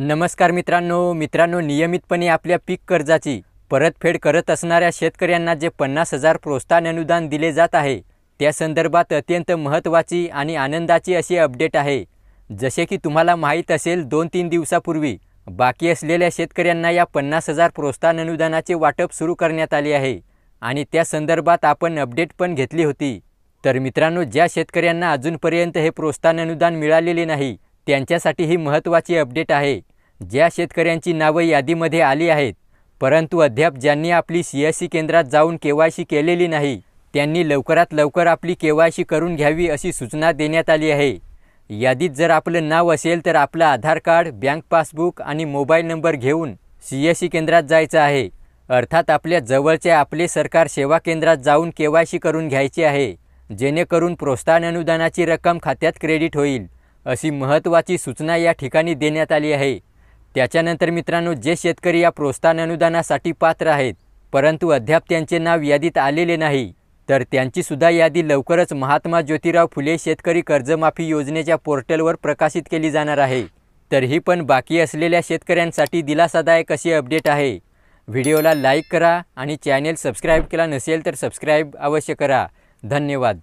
नमस्कार मित्रांनो मित्रांनो नियमितपणे आपल्या पीक कर्जाची परतफेड करत असणाऱ्या शेतकऱ्यांना जे पन्नास हजार प्रोत्साहन अनुदान दिले जात आहे त्या संदर्भात अत्यंत महत्त्वाची आणि आनंदाची अशी अपडेट आहे जसे की तुम्हाला माहीत असेल दोन तीन दिवसापूर्वी बाकी असलेल्या शेतकऱ्यांना या पन्नास हजार प्रोत्साहन अनुदानाचे वाटप सुरू करण्यात आले आहे आणि त्या संदर्भात आपण अपडेट पण घेतली होती तर मित्रांनो ज्या शेतकऱ्यांना अजूनपर्यंत हे प्रोत्साहन अनुदान मिळालेले नाही त्यांच्यासाठी ही महत्त्वाची अपडेट आहे ज्या शेतकऱ्यांची नावं यादीमध्ये आली आहेत परंतु अद्याप ज्यांनी आपली सी एस सी केंद्रात जाऊन केवायसी केलेली नाही त्यांनी लवकरात लवकर आपली केवायसी करून घ्यावी अशी सूचना देण्यात आली आहे यादीत जर आपलं नाव असेल तर आपलं आधार कार्ड बँक पासबुक आणि मोबाईल नंबर घेऊन सी एस सी केंद्रात जायचं आहे अर्थात आपल्या जवळच्या आपले सरकार सेवा केंद्रात जाऊन केवायसी करून घ्यायची आहे जेणेकरून प्रोत्साहन अनुदानाची रक्कम खात्यात क्रेडिट होईल अशी महत्त्वाची सूचना या ठिकाणी देण्यात आली आहे त्याच्यानंतर मित्रांनो जे शेतकरी या प्रोत्साहन अनुदानासाठी पात्र आहेत परंतु अद्याप त्यांचे नाव यादीत आलेले नाही तर त्यांचीसुद्धा यादी लवकरच महात्मा ज्योतिराव फुले शेतकरी कर्जमाफी योजनेच्या पोर्टलवर प्रकाशित केली जाणार आहे तरीही पण बाकी असलेल्या शेतकऱ्यांसाठी दिलासादायक अशी अपडेट आहे व्हिडिओला लाईक करा आणि चॅनेल सबस्क्राईब केला नसेल तर सबस्क्राईब अवश्य करा धन्यवाद